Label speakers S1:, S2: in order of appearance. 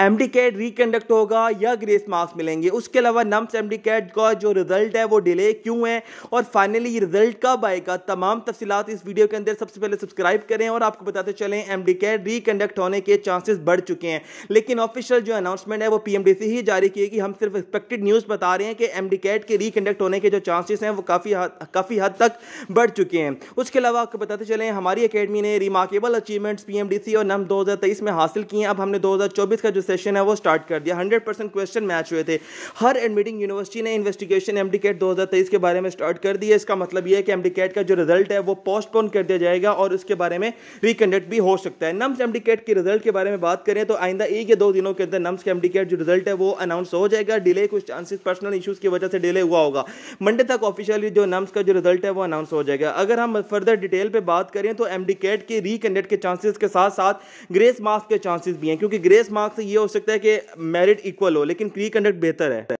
S1: M D cat reconduct होगा या grace marks मिलेंगे उसके अलावा नम्स एम डी कैट का जो रिजल्ट है वो डिले क्यों है और फाइनली ये रिजल्ट कब आएगा तमाम तफसीत इस वीडियो के अंदर सबसे पहले सब्सक्राइब करें और आपको बताते चलें एम डी कैड रिकंडक्ट होने के चांसेस बढ़ चुके हैं लेकिन ऑफिशियल जो अनाउंसमेंट है वो पी एम डी सी ही जारी किए कि हम सिर्फ एक्सपेक्टेड न्यूज़ बता रहे हैं कि एम डी कैट के रिकंडक्ट होने के जो चांसेस हैं वो काफ़ी काफ़ी हद तक बढ़ चुके हैं उसके अलावा आपको बताते चलें हमारी अकेडमी ने remarkable achievements P M D C और नम दो हज़ार तेईस में हासिल किए हैं अब हमने दो हज़ार चौबीस का जो सेशन है वो स्टार्ट कर दिया हंड्रेड परसेंट क्वेश्चन मैच हुए थे हर एडमिटिंग यूनिवर्सिटी ने इन्वेस्टिगेशन एम डी कैट दो हज़ार तेईस के बारे में स्टार्ट कर दिया इसका मतलब यह है कि एम डी कैट का जो रिजल्ट है वो पोस्टपोन कर दिया जाएगा और उसके बारे में रिकंडक्ट भी हो सकता है नम्स एम डी कैट के रिजल्ट के बारे में बात करें तो आइंदा एक या दो दिनों के अंदर नम्स के एम डी कैट जो रिजल्ट है वो अनाउंस हो जाएगा डिले कुछ चांसेस पर्सनल इशूज़ की वजह से डिले हुआ होगा मंडे तक ऑफिशियली जो नम्स का जो रिजल्ट है वो अनाउंस हो जाएगा अगर हम फर्दर डिटेल पर बात करें तो एम डी कैट के रिकंडक्ट के चांसेस के साथ साथ ग्रेस मार्क्स के चांसेस भी हैं क्योंकि ग्रेस मार्क्स से ये ये हो सकता है कि मेरिट इक्वल हो लेकिन प्री कंडक्ट बेहतर है